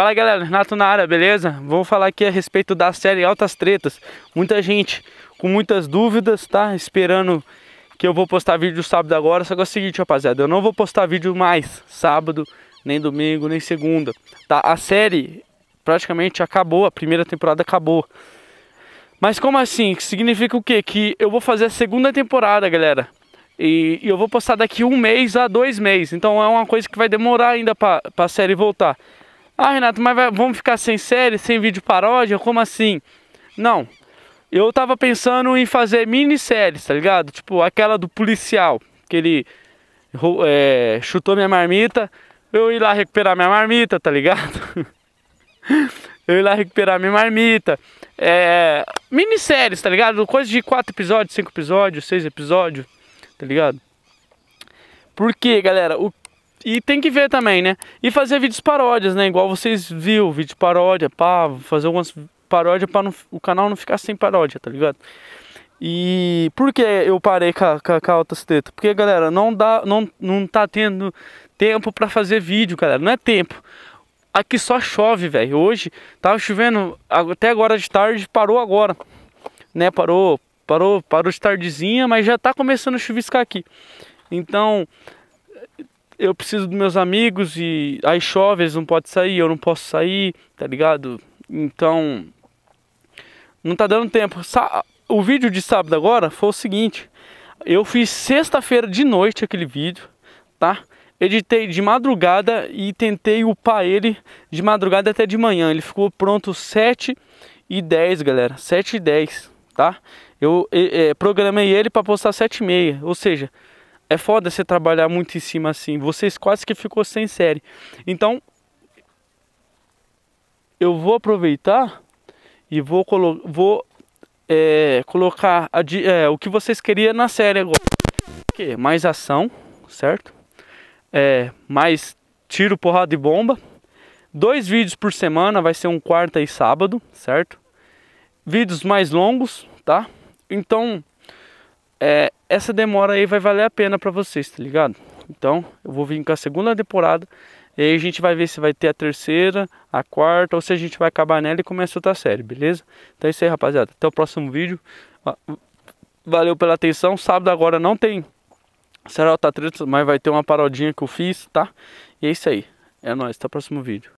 Fala galera, Renato na área, beleza? Vou falar aqui a respeito da série Altas Tretas. Muita gente com muitas dúvidas, tá? Esperando que eu vou postar vídeo sábado agora. Só que é o seguinte, rapaziada, eu não vou postar vídeo mais sábado, nem domingo, nem segunda, tá? A série praticamente acabou, a primeira temporada acabou. Mas como assim? Significa o quê? Que eu vou fazer a segunda temporada, galera. E, e eu vou postar daqui um mês a dois meses. Então é uma coisa que vai demorar ainda para a série voltar. Ah, Renato, mas vai, vamos ficar sem série, sem vídeo paródia? Como assim? Não. Eu tava pensando em fazer minisséries, tá ligado? Tipo aquela do policial, que ele é, chutou minha marmita, eu ir lá recuperar minha marmita, tá ligado? eu ir lá recuperar minha marmita. É, minisséries, tá ligado? Coisa de quatro episódios, cinco episódios, seis episódios, tá ligado? Porque, galera, o e tem que ver também, né? E fazer vídeos paródias, né? Igual vocês viram, vídeo paródia, pá, fazer algumas paródia para o canal não ficar sem paródia, tá ligado? E por que eu parei com a, com a alta seta? Porque, galera, não dá, não, não tá tendo tempo para fazer vídeo, galera. Não é tempo. Aqui só chove, velho. Hoje tava chovendo até agora de tarde, parou agora, né? Parou, parou, parou de tardezinha, mas já tá começando a chuviscar aqui. Então, eu preciso dos meus amigos e aí chove, eles não podem sair, eu não posso sair, tá ligado? Então, não tá dando tempo. O vídeo de sábado agora foi o seguinte: eu fiz sexta-feira de noite aquele vídeo, tá? Editei de madrugada e tentei upar ele de madrugada até de manhã. Ele ficou pronto 7 e 10, galera. 7 e 10, tá? Eu é, programei ele para postar 7 e meia, ou seja, é foda você trabalhar muito em cima assim. Vocês quase que ficou sem série. Então, eu vou aproveitar e vou, colo vou é, colocar a, é, o que vocês queriam na série agora. O Que mais ação, certo? É, mais tiro, porrada e bomba. Dois vídeos por semana, vai ser um quarta e sábado, certo? Vídeos mais longos, tá? Então, é, essa demora aí vai valer a pena para vocês, tá ligado? Então, eu vou vir com a segunda temporada e aí a gente vai ver se vai ter a terceira, a quarta ou se a gente vai acabar nela e começa outra série, beleza? Então é isso aí, rapaziada. Até o próximo vídeo. Valeu pela atenção. Sábado agora não tem Será outra treta, mas vai ter uma parodinha que eu fiz, tá? E é isso aí. É nóis. Até o próximo vídeo.